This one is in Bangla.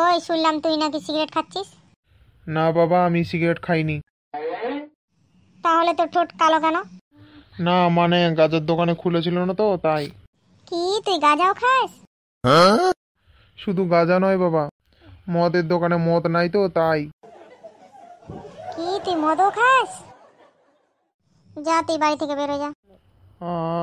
ওই শুনলাম তুই নাকি সিগারেট খাচ্ছিস না বাবা আমি সিগারেট খাইনি তাহলে তো ঠোঁট কালো কেন না মানে গাজার দোকানে খুলেছিল না তো তাই কি তুই গাজাও খাস শুধু গাজা নয় বাবা মদের দোকানে মদ নাই তো তাই কি তুই মদও খাস যা তুই বাড়ি থেকে বেরো যা